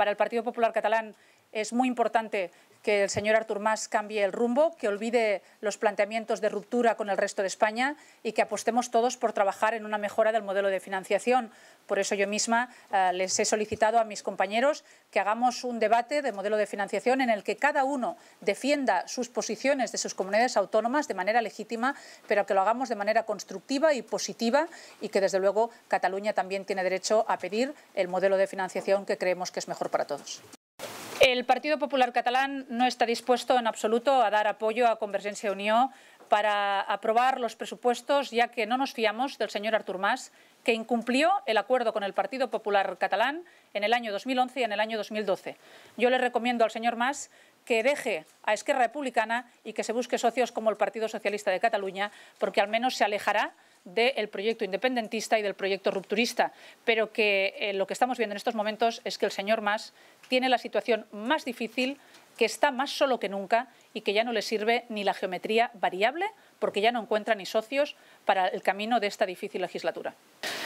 para el Partido Popular Catalán es muy importante que el señor Artur Mas cambie el rumbo, que olvide los planteamientos de ruptura con el resto de España y que apostemos todos por trabajar en una mejora del modelo de financiación. Por eso yo misma eh, les he solicitado a mis compañeros que hagamos un debate de modelo de financiación en el que cada uno defienda sus posiciones de sus comunidades autónomas de manera legítima, pero que lo hagamos de manera constructiva y positiva y que desde luego Cataluña también tiene derecho a pedir el modelo de financiación que creemos que es mejor para todos. El Partido Popular Catalán no está dispuesto en absoluto a dar apoyo a Convergencia e Unió para aprobar los presupuestos, ya que no nos fiamos del señor Artur Mas, que incumplió el acuerdo con el Partido Popular Catalán en el año 2011 y en el año 2012. Yo le recomiendo al señor Mas que deje a Esquerra Republicana y que se busque socios como el Partido Socialista de Cataluña, porque al menos se alejará del proyecto independentista y del proyecto rupturista, pero que eh, lo que estamos viendo en estos momentos es que el señor Mas tiene la situación más difícil, que está más solo que nunca y que ya no le sirve ni la geometría variable, porque ya no encuentra ni socios para el camino de esta difícil legislatura.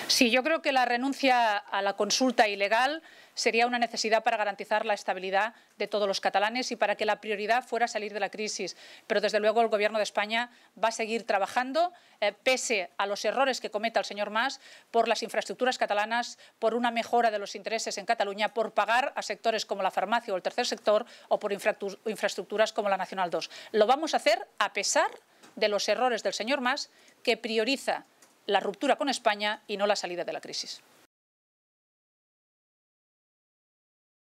Sí, yo creo que la renuncia a la consulta ilegal sería una necesidad para garantizar la estabilidad de todos los catalanes y para que la prioridad fuera salir de la crisis. Pero desde luego el Gobierno de España va a seguir trabajando, eh, pese a los errores que cometa el señor Mas, por las infraestructuras catalanas, por una mejora de los intereses en Cataluña, por pagar a sectores como la farmacia o el tercer sector o por infraestructuras como la Nacional 2. Lo vamos a hacer a pesar de los errores del señor Mas, que prioriza la ruptura con España y no la salida de la crisis.